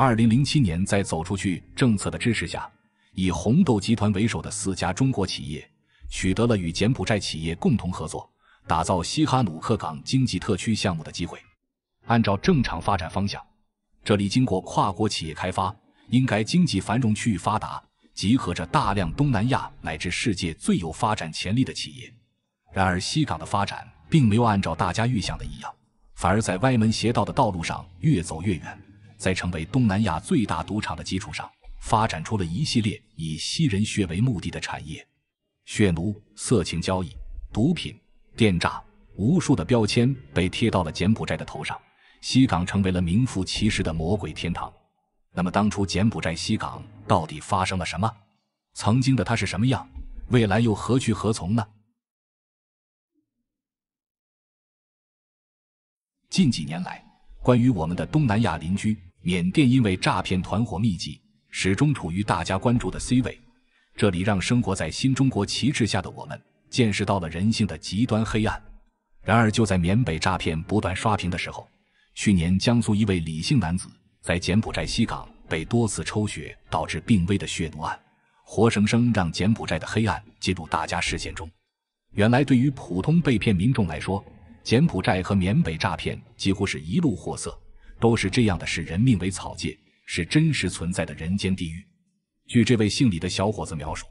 二零零七年，在走出去政策的支持下，以红豆集团为首的四家中国企业，取得了与柬埔寨企业共同合作，打造西哈努克港经济特区项目的机会。按照正常发展方向，这里经过跨国企业开发，应该经济繁荣、区域发达，集合着大量东南亚乃至世界最有发展潜力的企业。然而，西港的发展并没有按照大家预想的一样，反而在歪门邪道的道路上越走越远。在成为东南亚最大赌场的基础上，发展出了一系列以吸人血为目的的产业：血奴、色情交易、毒品、电诈，无数的标签被贴到了柬埔寨的头上。西港成为了名副其实的魔鬼天堂。那么，当初柬埔寨西港到底发生了什么？曾经的它是什么样？未来又何去何从呢？近几年来，关于我们的东南亚邻居。缅甸因为诈骗团伙密集，始终处于大家关注的 C 位。这里让生活在新中国旗帜下的我们，见识到了人性的极端黑暗。然而，就在缅北诈骗不断刷屏的时候，去年江苏一位李姓男子在柬埔寨西港被多次抽血导致病危的血奴案，活生生让柬埔寨的黑暗进入大家视线中。原来，对于普通被骗民众来说，柬埔寨和缅北诈骗几乎是一路货色。都是这样的，视人命为草芥，是真实存在的人间地狱。据这位姓李的小伙子描述，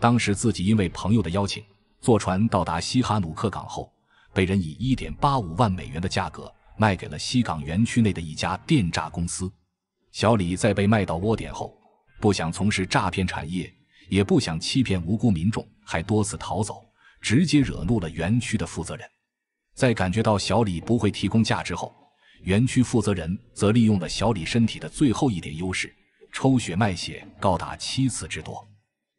当时自己因为朋友的邀请，坐船到达西哈努克港后，被人以1.85万美元的价格卖给了西港园区内的一家电诈公司。小李在被卖到窝点后，不想从事诈骗产业，也不想欺骗无辜民众，还多次逃走，直接惹怒了园区的负责人。在感觉到小李不会提供价值后，园区负责人则利用了小李身体的最后一点优势，抽血卖血高达七次之多。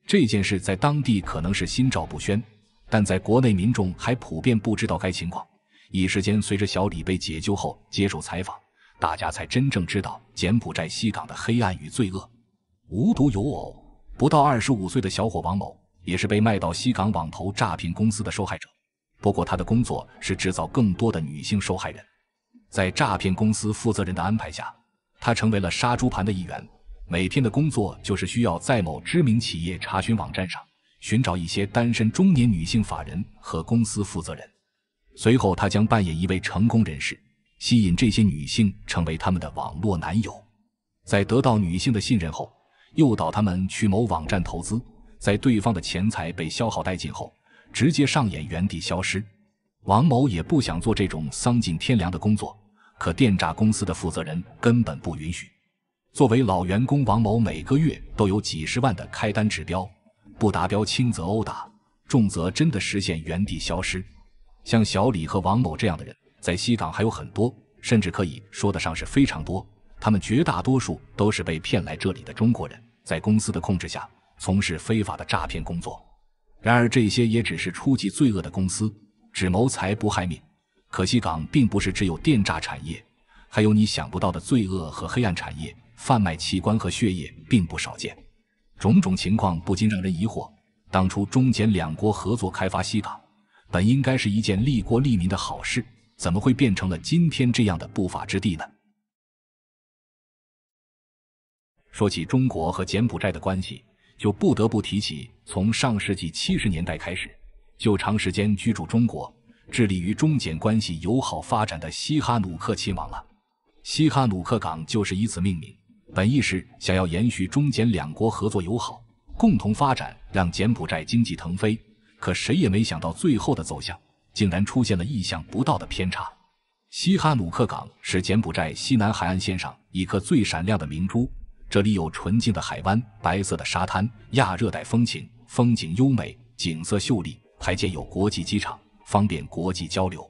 这件事在当地可能是心照不宣，但在国内民众还普遍不知道该情况。一时间，随着小李被解救后接受采访，大家才真正知道柬埔寨西港的黑暗与罪恶。无独有偶，不到二十五岁的小伙王某也是被卖到西港网投诈骗公司的受害者，不过他的工作是制造更多的女性受害人。在诈骗公司负责人的安排下，他成为了杀猪盘的一员。每天的工作就是需要在某知名企业查询网站上寻找一些单身中年女性、法人和公司负责人。随后，他将扮演一位成功人士，吸引这些女性成为他们的网络男友。在得到女性的信任后，诱导他们去某网站投资。在对方的钱财被消耗殆尽后，直接上演原地消失。王某也不想做这种丧尽天良的工作。可电诈公司的负责人根本不允许。作为老员工，王某每个月都有几十万的开单指标，不达标轻则殴打，重则真的实现原地消失。像小李和王某这样的人，在西港还有很多，甚至可以说得上是非常多。他们绝大多数都是被骗来这里的中国人，在公司的控制下从事非法的诈骗工作。然而，这些也只是初级罪恶的公司，只谋财不害命。可惜，港并不是只有电诈产业，还有你想不到的罪恶和黑暗产业，贩卖器官和血液并不少见。种种情况不禁让人疑惑：当初中柬两国合作开发西港，本应该是一件利国利民的好事，怎么会变成了今天这样的不法之地呢？说起中国和柬埔寨的关系，就不得不提起从上世纪七十年代开始就长时间居住中国。致力于中柬关系友好发展的西哈努克亲王了，西哈努克港就是以此命名，本意是想要延续中柬两国合作友好，共同发展，让柬埔寨经济腾飞。可谁也没想到，最后的走向竟然出现了意想不到的偏差。西哈努克港是柬埔寨西南海岸线上一颗最闪亮的明珠，这里有纯净的海湾、白色的沙滩、亚热带风情，风景优美，景色秀丽，还建有国际机场。方便国际交流。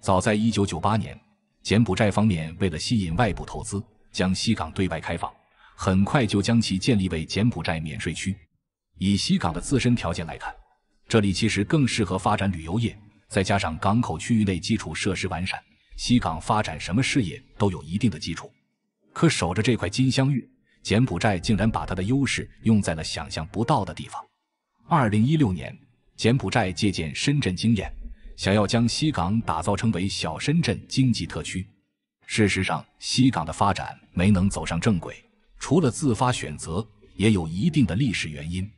早在一九九八年，柬埔寨方面为了吸引外部投资，将西港对外开放，很快就将其建立为柬埔寨免税区。以西港的自身条件来看，这里其实更适合发展旅游业，再加上港口区域内基础设施完善，西港发展什么事业都有一定的基础。可守着这块金镶玉，柬埔寨竟然把它的优势用在了想象不到的地方。二零一六年，柬埔寨借鉴深圳经验。想要将西港打造成为小深圳经济特区，事实上，西港的发展没能走上正轨，除了自发选择，也有一定的历史原因。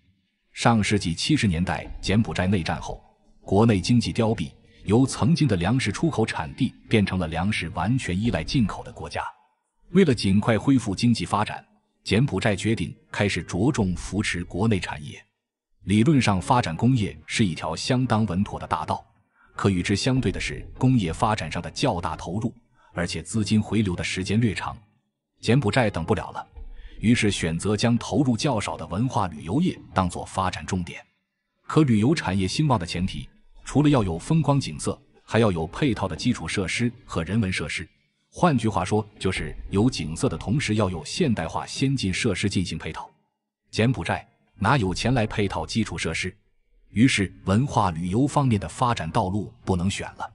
上世纪七十年代柬埔寨内战后，国内经济凋敝，由曾经的粮食出口产地变成了粮食完全依赖进口的国家。为了尽快恢复经济发展，柬埔寨决定开始着重扶持国内产业。理论上，发展工业是一条相当稳妥的大道。可与之相对的是工业发展上的较大投入，而且资金回流的时间略长。柬埔寨等不了了，于是选择将投入较少的文化旅游业当作发展重点。可旅游产业兴旺的前提，除了要有风光景色，还要有配套的基础设施和人文设施。换句话说，就是有景色的同时要有现代化先进设施进行配套。柬埔寨哪有钱来配套基础设施？于是，文化旅游方面的发展道路不能选了。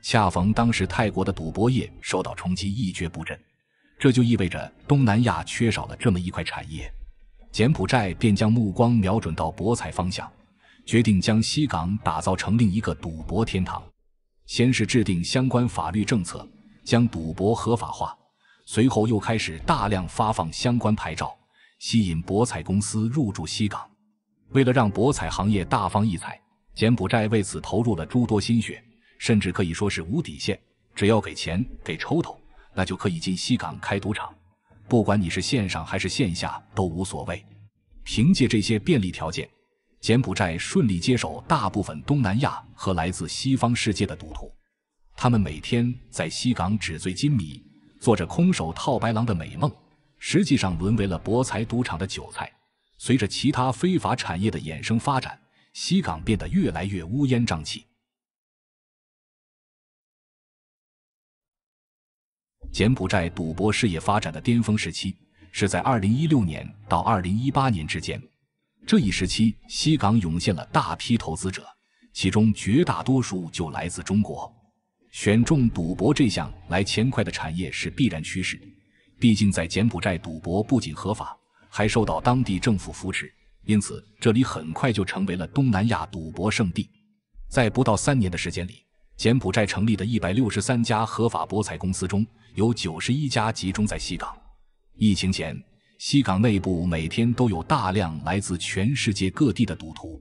恰逢当时泰国的赌博业受到冲击，一蹶不振，这就意味着东南亚缺少了这么一块产业。柬埔寨便将目光瞄准到博彩方向，决定将西港打造成另一个赌博天堂。先是制定相关法律政策，将赌博合法化，随后又开始大量发放相关牌照，吸引博彩公司入驻西港。为了让博彩行业大放异彩，柬埔寨为此投入了诸多心血，甚至可以说是无底线。只要给钱给抽头，那就可以进西港开赌场，不管你是线上还是线下都无所谓。凭借这些便利条件，柬埔寨顺利接手大部分东南亚和来自西方世界的赌徒。他们每天在西港纸醉金迷，做着空手套白狼的美梦，实际上沦为了博彩赌场的韭菜。随着其他非法产业的衍生发展，西港变得越来越乌烟瘴气。柬埔寨赌博事业发展的巅峰时期是在二零一六年到二零一八年之间，这一时期西港涌现了大批投资者，其中绝大多数就来自中国。选中赌博这项来钱快的产业是必然趋势，毕竟在柬埔寨赌博不仅合法。还受到当地政府扶持，因此这里很快就成为了东南亚赌博圣地。在不到三年的时间里，柬埔寨成立的一百六十三家合法博彩公司中，有九十一家集中在西港。疫情前，西港内部每天都有大量来自全世界各地的赌徒。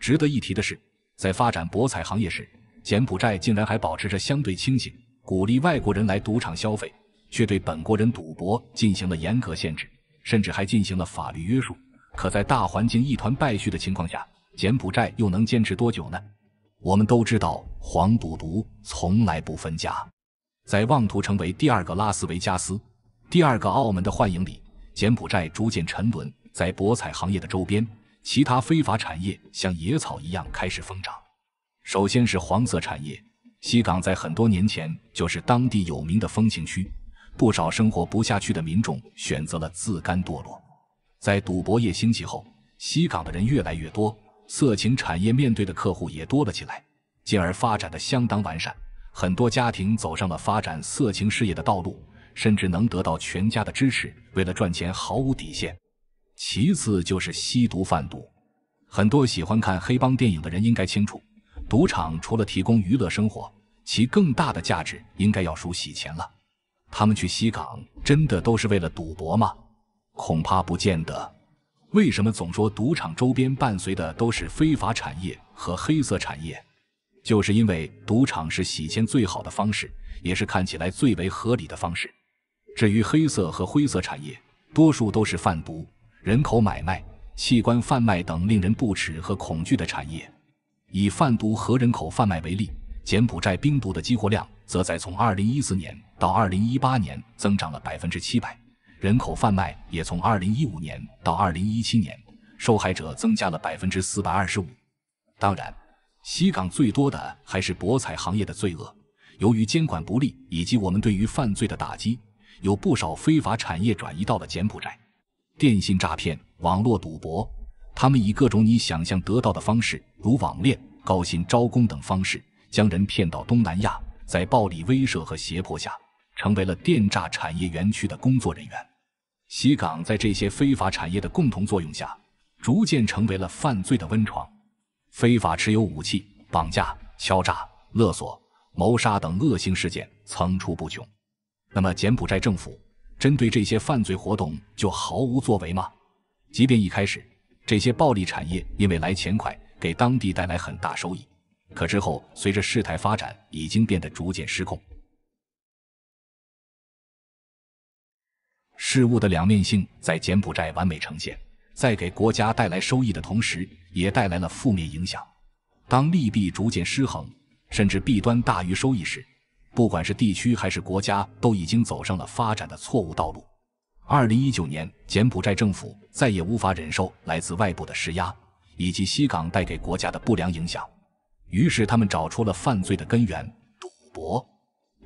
值得一提的是，在发展博彩行业时，柬埔寨竟然还保持着相对清醒，鼓励外国人来赌场消费，却对本国人赌博进行了严格限制。甚至还进行了法律约束，可在大环境一团败絮的情况下，柬埔寨又能坚持多久呢？我们都知道，黄赌毒从来不分家，在妄图成为第二个拉斯维加斯、第二个澳门的幻影里，柬埔寨逐渐沉沦在博彩行业的周边，其他非法产业像野草一样开始疯长。首先是黄色产业，西港在很多年前就是当地有名的风情区。不少生活不下去的民众选择了自甘堕落。在赌博业兴起后，西港的人越来越多，色情产业面对的客户也多了起来，进而发展的相当完善。很多家庭走上了发展色情事业的道路，甚至能得到全家的支持，为了赚钱毫无底线。其次就是吸毒贩毒，很多喜欢看黑帮电影的人应该清楚，赌场除了提供娱乐生活，其更大的价值应该要数洗钱了。他们去西港真的都是为了赌博吗？恐怕不见得。为什么总说赌场周边伴随的都是非法产业和黑色产业？就是因为赌场是洗钱最好的方式，也是看起来最为合理的方式。至于黑色和灰色产业，多数都是贩毒、人口买卖、器官贩卖等令人不齿和恐惧的产业。以贩毒和人口贩卖为例。柬埔寨冰毒的激活量则在从二零一四年到二零一八年增长了百分之七百，人口贩卖也从二零一五年到二零一七年受害者增加了百分之四百二十五。当然，西港最多的还是博彩行业的罪恶，由于监管不力以及我们对于犯罪的打击，有不少非法产业转移到了柬埔寨。电信诈骗、网络赌博，他们以各种你想象得到的方式，如网恋、高薪招工等方式。将人骗到东南亚，在暴力威慑和胁迫下，成为了电诈产业园区的工作人员。西港在这些非法产业的共同作用下，逐渐成为了犯罪的温床。非法持有武器、绑架、敲诈、勒索、谋杀等恶性事件层出不穷。那么，柬埔寨政府针对这些犯罪活动就毫无作为吗？即便一开始，这些暴力产业因为来钱快，给当地带来很大收益。可之后，随着事态发展，已经变得逐渐失控。事物的两面性在柬埔寨完美呈现，在给国家带来收益的同时，也带来了负面影响。当利弊逐渐失衡，甚至弊端大于收益时，不管是地区还是国家，都已经走上了发展的错误道路。二零一九年，柬埔寨政府再也无法忍受来自外部的施压，以及西港带给国家的不良影响。于是，他们找出了犯罪的根源——赌博，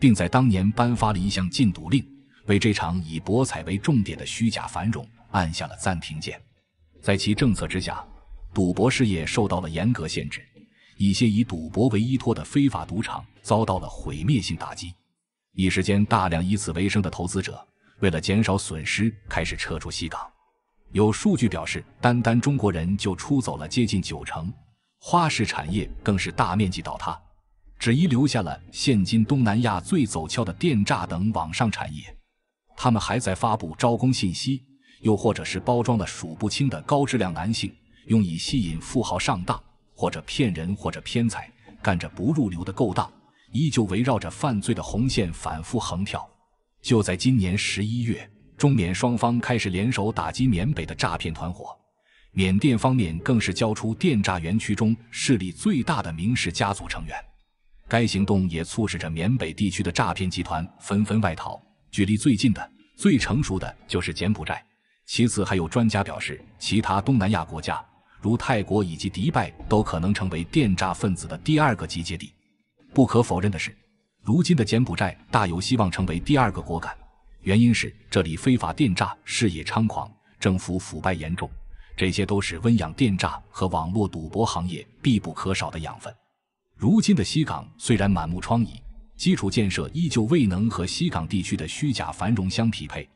并在当年颁发了一项禁赌令，为这场以博彩为重点的虚假繁荣按下了暂停键。在其政策之下，赌博事业受到了严格限制，一些以赌博为依托的非法赌场遭到了毁灭性打击。一时间，大量以此为生的投资者为了减少损失，开始撤出西港。有数据表示，单单中国人就出走了接近九成。花式产业更是大面积倒塌，只遗留下了现今东南亚最走俏的电诈等网上产业。他们还在发布招工信息，又或者是包装了数不清的高质量男性，用以吸引富豪上当，或者骗人，或者偏财，干着不入流的勾当，依旧围绕着犯罪的红线反复横跳。就在今年十一月，中缅双方开始联手打击缅北的诈骗团伙。缅甸方面更是交出电诈园区中势力最大的明氏家族成员，该行动也促使着缅北地区的诈骗集团纷纷外逃。距离最近的、最成熟的，就是柬埔寨。其次，还有专家表示，其他东南亚国家如泰国以及迪拜都可能成为电诈分子的第二个集结地。不可否认的是，如今的柬埔寨大有希望成为第二个果敢，原因是这里非法电诈事业猖狂，政府腐败严重。这些都是温养电诈和网络赌博行业必不可少的养分。如今的西港虽然满目疮痍，基础建设依旧未能和西港地区的虚假繁荣相匹配，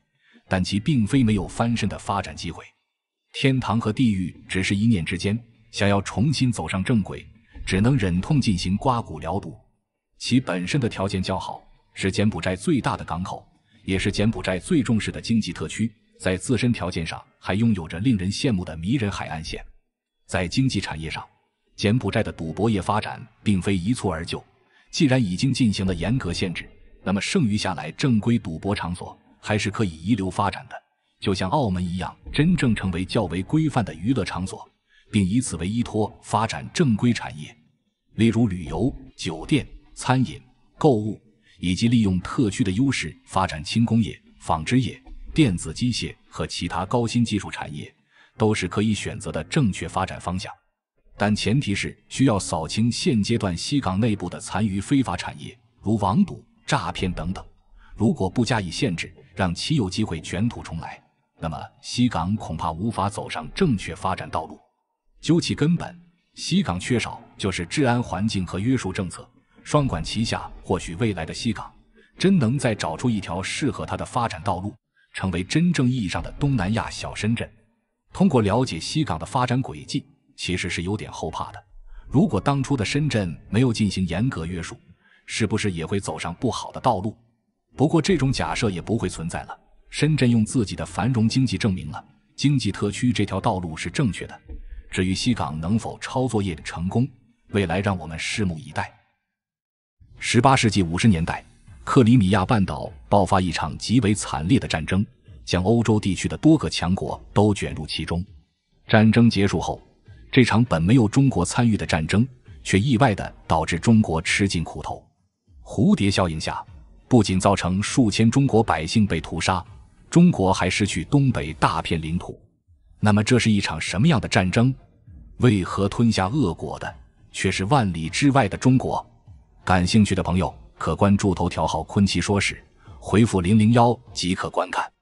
但其并非没有翻身的发展机会。天堂和地狱只是一念之间，想要重新走上正轨，只能忍痛进行刮骨疗毒。其本身的条件较好，是柬埔寨最大的港口，也是柬埔寨最重视的经济特区。在自身条件上，还拥有着令人羡慕的迷人海岸线。在经济产业上，柬埔寨的赌博业发展并非一蹴而就。既然已经进行了严格限制，那么剩余下来正规赌博场所还是可以遗留发展的。就像澳门一样，真正成为较为规范的娱乐场所，并以此为依托发展正规产业，例如旅游、酒店、餐饮、购物，以及利用特区的优势发展轻工业、纺织业。电子机械和其他高新技术产业都是可以选择的正确发展方向，但前提是需要扫清现阶段西港内部的残余非法产业，如网赌、诈骗等等。如果不加以限制，让其有机会卷土重来，那么西港恐怕无法走上正确发展道路。究其根本，西港缺少就是治安环境和约束政策，双管齐下，或许未来的西港真能再找出一条适合它的发展道路。成为真正意义上的东南亚小深圳。通过了解西港的发展轨迹，其实是有点后怕的。如果当初的深圳没有进行严格约束，是不是也会走上不好的道路？不过这种假设也不会存在了。深圳用自己的繁荣经济证明了经济特区这条道路是正确的。至于西港能否抄作业成功，未来让我们拭目以待。十八世纪五十年代。克里米亚半岛爆发一场极为惨烈的战争，将欧洲地区的多个强国都卷入其中。战争结束后，这场本没有中国参与的战争，却意外的导致中国吃尽苦头。蝴蝶效应下，不仅造成数千中国百姓被屠杀，中国还失去东北大片领土。那么，这是一场什么样的战争？为何吞下恶果的却是万里之外的中国？感兴趣的朋友。可关注头条号“昆奇说史”，回复“零零幺”即可观看。